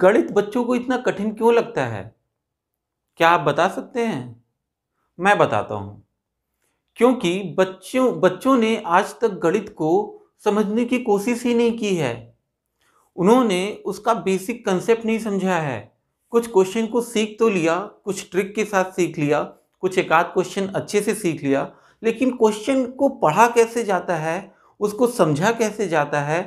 गणित बच्चों को इतना कठिन क्यों लगता है क्या आप बता सकते हैं मैं बताता हूं क्योंकि बच्चों बच्चों ने आज तक गणित को समझने की कोशिश ही नहीं की है उन्होंने उसका बेसिक कंसेप्ट नहीं समझा है कुछ क्वेश्चन को सीख तो लिया कुछ ट्रिक के साथ सीख लिया कुछ एक आध क्वेश्चन अच्छे से सीख लिया लेकिन क्वेश्चन को पढ़ा कैसे जाता है उसको समझा कैसे जाता है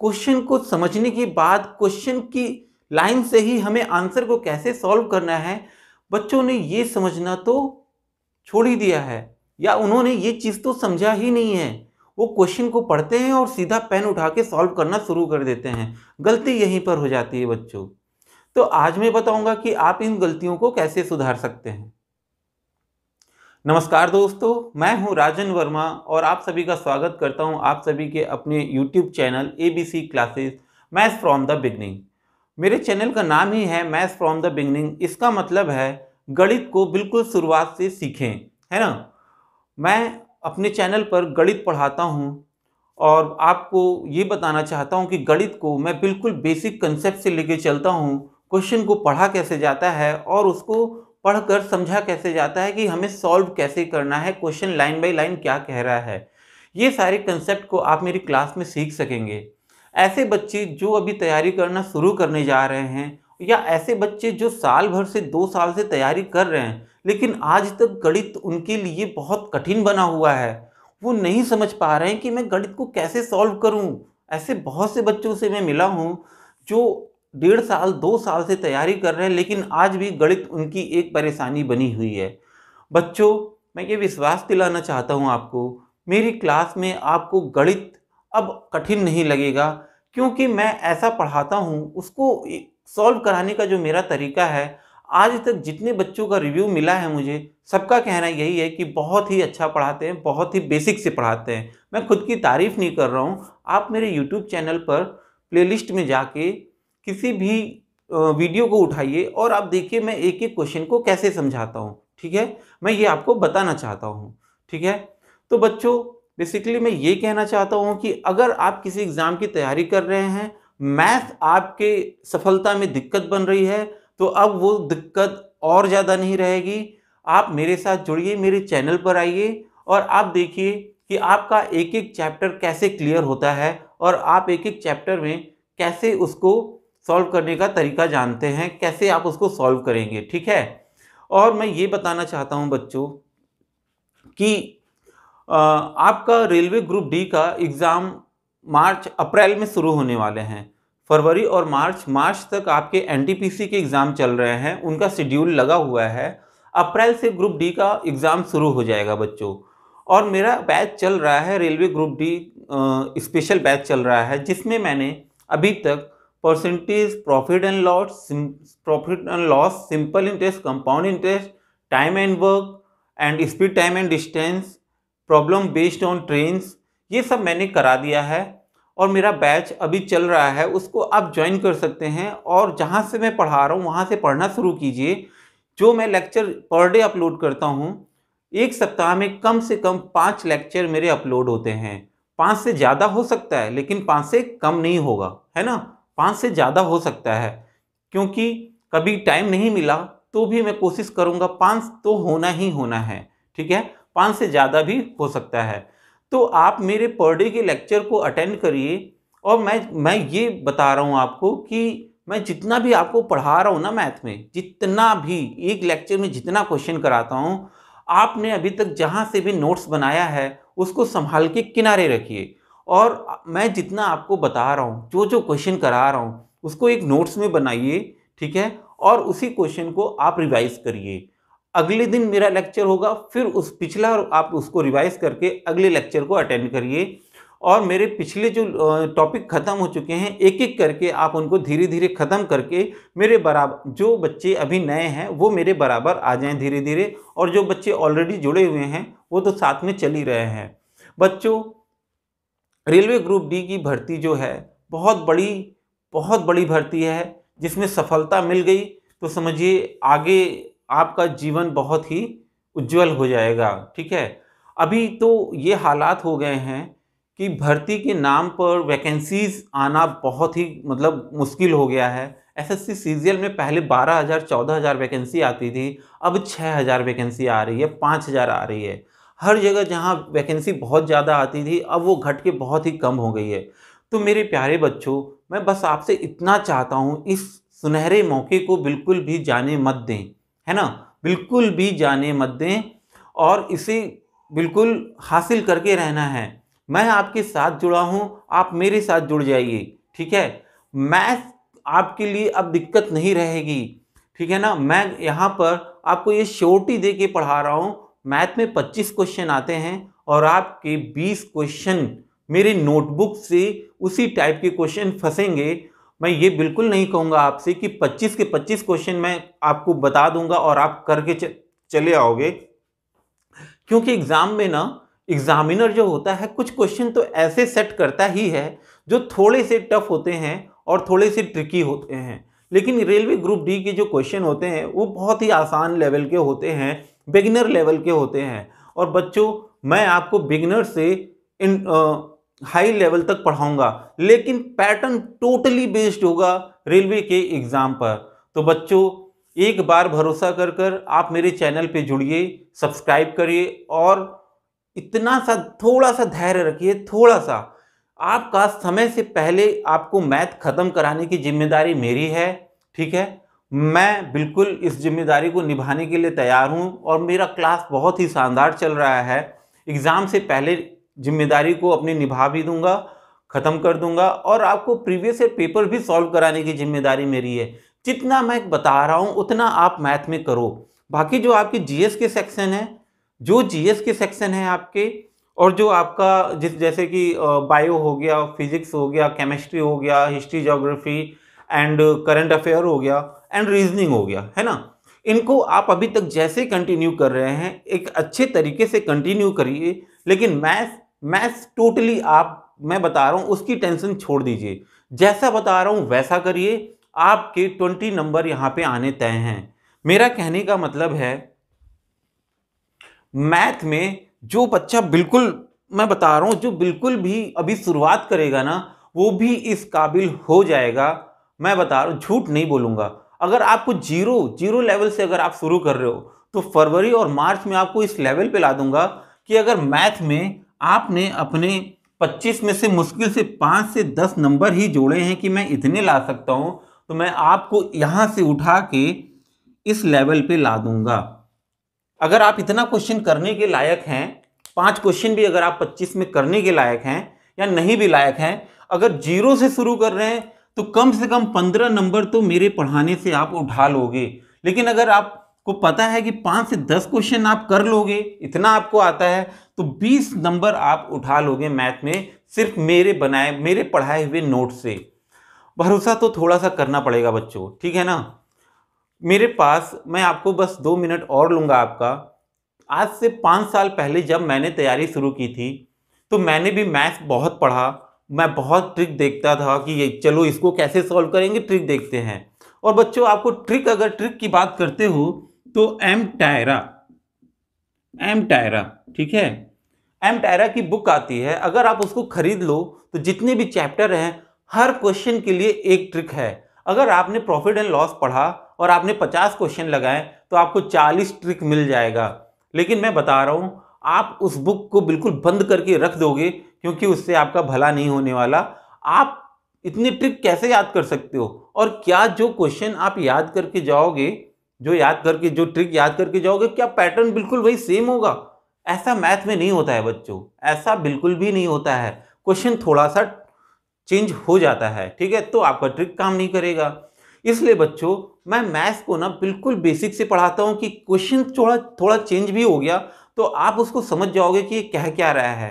क्वेश्चन को समझने के बाद क्वेश्चन की लाइन से ही हमें आंसर को कैसे सॉल्व करना है बच्चों ने ये समझना तो छोड़ ही दिया है या उन्होंने ये चीज़ तो समझा ही नहीं है वो क्वेश्चन को पढ़ते हैं और सीधा पेन उठा के सॉल्व करना शुरू कर देते हैं गलती यहीं पर हो जाती है बच्चों तो आज मैं बताऊंगा कि आप इन गलतियों को कैसे सुधार सकते हैं नमस्कार दोस्तों मैं हूं राजन वर्मा और आप सभी का स्वागत करता हूं आप सभी के अपने YouTube channel ABC classes math from the beginning मेरे चैनल का नाम ही है मैथ्स फ्रॉम द बिगनिंग इसका मतलब है गणित को बिल्कुल शुरुआत से सीखें है ना मैं अपने चैनल पर गणित पढ़ाता हूँ और आपको ये बताना चाहता हूँ कि गणित को मैं बिल्कुल बेसिक कंसेप्ट से लेके चलता हूँ क्वेश्चन को पढ़ा कैसे जाता है और उसको पढ़कर समझा कैसे जाता है कि हमें सॉल्व कैसे करना है क्वेश्चन लाइन बाय लाइन क्या कह रहा है ये सारे कंसेप्ट को आप मेरी क्लास में सीख सकेंगे ऐसे बच्चे जो अभी तैयारी करना शुरू करने जा रहे हैं या ऐसे बच्चे जो साल भर से दो साल से तैयारी कर रहे हैं लेकिन आज तक गणित उनके लिए बहुत कठिन बना हुआ है वो नहीं समझ पा रहे हैं कि मैं गणित को कैसे सॉल्व करूं ऐसे बहुत से बच्चों से मैं मिला हूं जो डेढ़ साल दो साल से तैयारी कर रहे हैं लेकिन आज भी गणित उनकी एक परेशानी बनी हुई है बच्चों मैं ये विश्वास दिलाना चाहता हूँ आपको मेरी क्लास में आपको गणित अब कठिन नहीं लगेगा क्योंकि मैं ऐसा पढ़ाता हूँ उसको सॉल्व कराने का जो मेरा तरीका है आज तक जितने बच्चों का रिव्यू मिला है मुझे सबका कहना यही है कि बहुत ही अच्छा पढ़ाते हैं बहुत ही बेसिक से पढ़ाते हैं मैं खुद की तारीफ़ नहीं कर रहा हूँ आप मेरे यूट्यूब चैनल पर प्लेलिस्ट में जाके किसी भी वीडियो को उठाइए और आप देखिए मैं एक एक क्वेश्चन को कैसे समझाता हूँ ठीक है मैं ये आपको बताना चाहता हूँ ठीक है तो बच्चों बेसिकली मैं ये कहना चाहता हूँ कि अगर आप किसी एग्ज़ाम की तैयारी कर रहे हैं मैथ आपके सफलता में दिक्कत बन रही है तो अब वो दिक्कत और ज़्यादा नहीं रहेगी आप मेरे साथ जुड़िए मेरे चैनल पर आइए और आप देखिए कि आपका एक एक चैप्टर कैसे क्लियर होता है और आप एक एक चैप्टर में कैसे उसको सॉल्व करने का तरीका जानते हैं कैसे आप उसको सॉल्व करेंगे ठीक है और मैं ये बताना चाहता हूँ बच्चों कि आपका रेलवे ग्रुप डी का एग्ज़ाम मार्च अप्रैल में शुरू होने वाले हैं फरवरी और मार्च मार्च तक आपके एनटीपीसी के एग्ज़ाम चल रहे हैं उनका शेड्यूल लगा हुआ है अप्रैल से ग्रुप डी का एग्ज़ाम शुरू हो जाएगा बच्चों और मेरा बैच चल रहा है railway group D special batch चल रहा है जिसमें मैंने अभी तक percentage profit and loss profit and loss simple interest compound interest time and work and speed time and distance problem based on trains ये सब मैंने करा दिया है और मेरा बैच अभी चल रहा है उसको आप ज्वाइन कर सकते हैं और जहाँ से मैं पढ़ा रहा हूँ वहाँ से पढ़ना शुरू कीजिए जो मैं लेक्चर पर डे अपलोड करता हूँ एक सप्ताह में कम से कम पाँच लेक्चर मेरे अपलोड होते हैं पाँच से ज़्यादा हो सकता है लेकिन पाँच से कम नहीं होगा है ना पाँच से ज़्यादा हो सकता है क्योंकि कभी टाइम नहीं मिला तो भी मैं कोशिश करूँगा पाँच तो होना ही होना है ठीक है पाँच से ज़्यादा भी हो सकता है तो आप मेरे पर डे के लेक्चर को अटेंड करिए और मैं मैं ये बता रहा हूँ आपको कि मैं जितना भी आपको पढ़ा रहा हूँ ना मैथ में जितना भी एक लेक्चर में जितना क्वेश्चन कराता हूँ आपने अभी तक जहाँ से भी नोट्स बनाया है उसको संभाल के किनारे रखिए और मैं जितना आपको बता रहा हूँ जो जो क्वेश्चन करा रहा हूँ उसको एक नोट्स में बनाइए ठीक है और उसी क्वेश्चन को आप रिवाइज करिए अगले दिन मेरा लेक्चर होगा फिर उस पिछला आप उसको रिवाइज करके अगले लेक्चर को अटेंड करिए और मेरे पिछले जो टॉपिक ख़त्म हो चुके हैं एक एक करके आप उनको धीरे धीरे ख़त्म करके मेरे बराबर जो बच्चे अभी नए हैं वो मेरे बराबर आ जाएं धीरे धीरे और जो बच्चे ऑलरेडी जुड़े हुए हैं वो तो साथ में चल ही रहे हैं बच्चों रेलवे ग्रुप डी की भर्ती जो है बहुत बड़ी बहुत बड़ी भर्ती है जिसमें सफलता मिल गई तो समझिए आगे आपका जीवन बहुत ही उज्जवल हो जाएगा ठीक है अभी तो ये हालात हो गए हैं कि भर्ती के नाम पर वैकेंसीज आना बहुत ही मतलब मुश्किल हो गया है एसएससी सीजीएल में पहले 12000 14000 वैकेंसी आती थी अब 6000 वैकेंसी आ रही है 5000 आ रही है हर जगह जहाँ वैकेंसी बहुत ज़्यादा आती थी अब वो घट के बहुत ही कम हो गई है तो मेरे प्यारे बच्चों मैं बस आपसे इतना चाहता हूँ इस सुनहरे मौके को बिल्कुल भी जाने मत दें है ना बिल्कुल भी जाने मत दें और इसे बिल्कुल हासिल करके रहना है मैं आपके साथ जुड़ा हूँ आप मेरे साथ जुड़ जाइए ठीक है मैथ आपके लिए अब दिक्कत नहीं रहेगी ठीक है ना मैं यहाँ पर आपको ये शोटी दे के पढ़ा रहा हूँ मैथ में 25 क्वेश्चन आते हैं और आपके 20 क्वेश्चन मेरे नोटबुक से उसी टाइप के क्वेश्चन फंसेंगे मैं ये बिल्कुल नहीं कहूँगा आपसे कि 25 के 25 क्वेश्चन मैं आपको बता दूंगा और आप करके चले आओगे क्योंकि एग्ज़ाम में ना एग्जामिनर जो होता है कुछ क्वेश्चन तो ऐसे सेट करता ही है जो थोड़े से टफ होते हैं और थोड़े से ट्रिकी होते हैं लेकिन रेलवे ग्रुप डी के जो क्वेश्चन होते हैं वो बहुत ही आसान लेवल के होते हैं बिगिनर लेवल के होते हैं और बच्चों मैं आपको बिगनर से इन हाई लेवल तक पढ़ाऊंगा लेकिन पैटर्न टोटली बेस्ड होगा रेलवे के एग्ज़ाम पर तो बच्चों एक बार भरोसा कर कर आप मेरे चैनल पे जुड़िए सब्सक्राइब करिए और इतना सा थोड़ा सा धैर्य रखिए थोड़ा सा आपका समय से पहले आपको मैथ ख़त्म कराने की जिम्मेदारी मेरी है ठीक है मैं बिल्कुल इस जिम्मेदारी को निभाने के लिए तैयार हूँ और मेरा क्लास बहुत ही शानदार चल रहा है एग्ज़ाम से पहले जिम्मेदारी को अपनी निभा भी दूंगा ख़त्म कर दूंगा और आपको प्रीवियस ईयर पेपर भी सॉल्व कराने की जिम्मेदारी मेरी है जितना मैं बता रहा हूँ उतना आप मैथ में करो बाकी जो आपके जीएस के सेक्शन है जो जीएस के सेक्शन है आपके और जो आपका जिस जैसे कि बायो हो गया फिजिक्स हो गया केमिस्ट्री हो गया history geography and current affair हो गया एंड रीजनिंग हो गया है ना इनको आप अभी तक जैसे कंटिन्यू कर रहे हैं एक अच्छे तरीके से कंटिन्यू करिए लेकिन मैथ मैथ्स टोटली आप मैं बता रहा हूँ उसकी टेंशन छोड़ दीजिए जैसा बता रहा हूँ वैसा करिए आपके ट्वेंटी नंबर यहाँ पे आने तय हैं मेरा कहने का मतलब है मैथ में जो बच्चा बिल्कुल मैं बता रहा हूँ जो बिल्कुल भी अभी शुरुआत करेगा ना वो भी इस काबिल हो जाएगा मैं बता रहा हूँ झूठ नहीं बोलूँगा अगर आपको जीरो जीरो लेवल से अगर आप शुरू कर रहे हो तो फरवरी और मार्च में आपको इस लेवल पे ला दूंगा कि अगर मैथ में आपने अपने 25 में से मुश्किल से 5 से दस नंबर ही जोड़े हैं कि मैं इतने ला सकता हूं तो मैं आपको यहां से उठा के इस लेवल पे ला दूंगा अगर आप इतना क्वेश्चन करने के लायक हैं पांच क्वेश्चन भी अगर आप 25 में करने के लायक हैं या नहीं भी लायक हैं अगर जीरो से शुरू कर रहे हैं तो कम से कम पंद्रह नंबर तो मेरे पढ़ाने से आप उठा लोगे लेकिन अगर आपको पता है कि पाँच से दस क्वेश्चन आप कर लोगे इतना आपको आता है तो 20 नंबर आप उठा लोगे मैथ में सिर्फ मेरे बनाए मेरे पढ़ाए हुए नोट से भरोसा तो थोड़ा सा करना पड़ेगा बच्चों ठीक है ना मेरे पास मैं आपको बस दो मिनट और लूँगा आपका आज से पाँच साल पहले जब मैंने तैयारी शुरू की थी तो मैंने भी मैथ बहुत पढ़ा मैं बहुत ट्रिक देखता था कि ये चलो इसको कैसे सॉल्व करेंगे ट्रिक देखते हैं और बच्चों आपको ट्रिक अगर ट्रिक की बात करते हो तो एम टायरा एम टायरा ठीक है एम टायरा की बुक आती है अगर आप उसको खरीद लो तो जितने भी चैप्टर हैं हर क्वेश्चन के लिए एक ट्रिक है अगर आपने प्रॉफिट एंड लॉस पढ़ा और आपने पचास क्वेश्चन लगाए तो आपको चालीस ट्रिक मिल जाएगा लेकिन मैं बता रहा हूँ आप उस बुक को बिल्कुल बंद करके रख दोगे क्योंकि उससे आपका भला नहीं होने वाला आप इतनी ट्रिक कैसे याद कर सकते हो और क्या जो क्वेश्चन आप याद करके जाओगे जो याद करके जो ट्रिक याद करके जाओगे क्या पैटर्न बिल्कुल वही सेम होगा ऐसा मैथ में नहीं होता है बच्चों ऐसा बिल्कुल भी नहीं होता है क्वेश्चन थोड़ा सा चेंज हो जाता है ठीक है तो आपका ट्रिक काम नहीं करेगा इसलिए बच्चों मैं मैथ्स को ना बिल्कुल बेसिक से पढ़ाता हूँ कि क्वेश्चन थोड़ा थोड़ा चेंज भी हो गया तो आप उसको समझ जाओगे कि ये कह क्या रहा है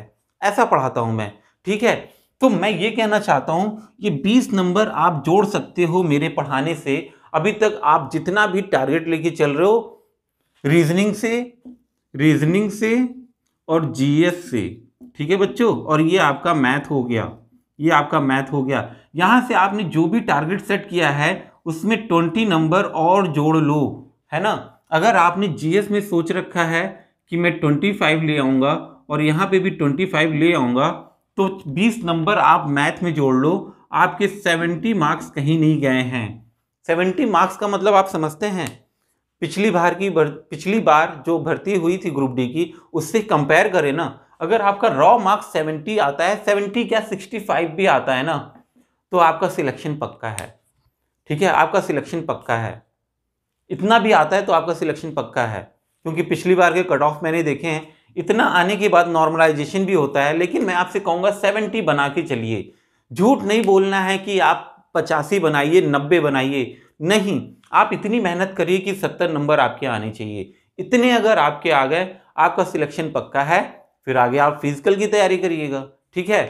ऐसा पढ़ाता हूँ मैं ठीक है तो मैं ये कहना चाहता हूँ कि बीस नंबर आप जोड़ सकते हो मेरे पढ़ाने से अभी तक आप जितना भी टारगेट लेके चल रहे हो रीजनिंग से रीजनिंग से और जीएस से ठीक है बच्चों और ये आपका मैथ हो गया ये आपका मैथ हो गया यहाँ से आपने जो भी टारगेट सेट किया है उसमें ट्वेंटी नंबर और जोड़ लो है ना अगर आपने जीएस में सोच रखा है कि मैं ट्वेंटी फाइव ले आऊँगा और यहाँ पे भी ट्वेंटी फाइव ले आऊँगा तो बीस नंबर आप मैथ में जोड़ लो आपके सेवेंटी मार्क्स कहीं नहीं गए हैं सेवेंटी मार्क्स का मतलब आप समझते हैं पिछली बार की भर, पिछली बार जो भर्ती हुई थी ग्रुप डी की उससे कंपेयर करें ना अगर आपका रॉ मार्क्स सेवेंटी आता है सेवेंटी क्या सिक्सटी फाइव भी आता है ना तो आपका सिलेक्शन पक्का है ठीक है आपका सिलेक्शन पक्का है इतना भी आता है तो आपका सिलेक्शन पक्का है क्योंकि पिछली बार के कट ऑफ मैंने देखे हैं इतना आने के बाद नॉर्मलाइजेशन भी होता है लेकिन मैं आपसे कहूँगा सेवेंटी बना के चलिए झूठ नहीं बोलना है कि आप पचासी बनाइए नब्बे बनाइए नहीं आप इतनी मेहनत करिए कि सत्तर नंबर आपके आने चाहिए इतने अगर आपके आ गए आपका सिलेक्शन पक्का है फिर आगे आप फिजिकल की तैयारी करिएगा ठीक है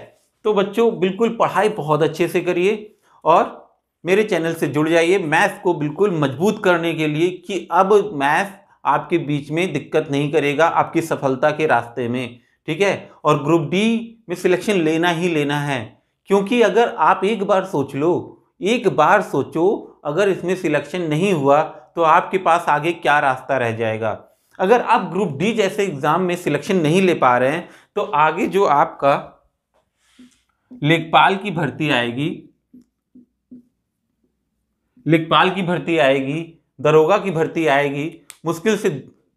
तो बच्चों बिल्कुल पढ़ाई बहुत अच्छे से करिए और मेरे चैनल से जुड़ जाइए मैथ को बिल्कुल मजबूत करने के लिए कि अब मैथ आपके बीच में दिक्कत नहीं करेगा आपकी सफलता के रास्ते में ठीक है और ग्रुप डी में सिलेक्शन लेना ही लेना है क्योंकि अगर आप एक बार सोच लो एक बार सोचो अगर इसमें सिलेक्शन नहीं हुआ तो आपके पास आगे क्या रास्ता रह जाएगा अगर आप ग्रुप डी जैसे एग्ज़ाम में सिलेक्शन नहीं ले पा रहे हैं तो आगे जो आपका लेखपाल की भर्ती आएगी लेखपाल की भर्ती आएगी दरोगा की भर्ती आएगी मुश्किल से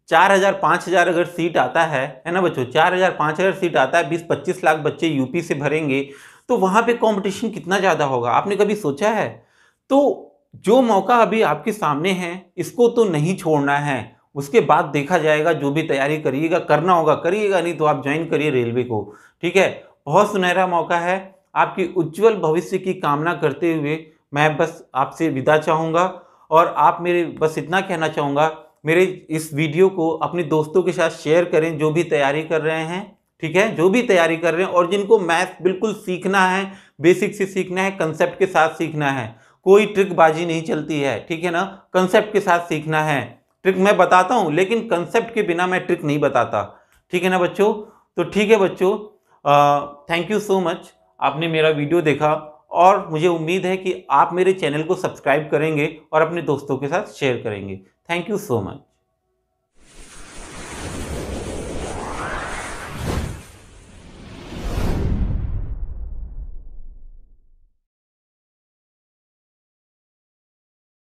चार हज़ार पांच हज़ार अगर सीट आता है है ना बच्चों चार हज़ार पांच हज़ार सीट आता है बीस पच्चीस लाख बच्चे यूपी से भरेंगे तो वहाँ पे कंपटीशन कितना ज़्यादा होगा आपने कभी सोचा है तो जो मौका अभी आपके सामने है इसको तो नहीं छोड़ना है उसके बाद देखा जाएगा जो भी तैयारी करिएगा करना होगा करिएगा नहीं तो आप ज्वाइन करिए रेलवे को ठीक है बहुत सुनहरा मौका है आपकी उज्जवल भविष्य की कामना करते हुए मैं बस आपसे विदा चाहूँगा और आप मेरे बस इतना कहना चाहूँगा मेरे इस वीडियो को अपने दोस्तों के साथ शेयर करें जो भी तैयारी कर रहे हैं ठीक है जो भी तैयारी कर रहे हैं और जिनको मैथ बिल्कुल सीखना है बेसिक से सीखना है कंसेप्ट के साथ सीखना है कोई ट्रिकबाजी नहीं चलती है ठीक है ना कंसेप्ट के साथ सीखना है ट्रिक मैं बताता हूँ लेकिन कंसेप्ट के बिना मैं ट्रिक नहीं बताता ठीक है ना बच्चों तो ठीक है बच्चों थैंक यू सो मच आपने मेरा वीडियो देखा और मुझे उम्मीद है कि आप मेरे चैनल को सब्सक्राइब करेंगे और अपने दोस्तों के साथ शेयर करेंगे थैंक यू सो मच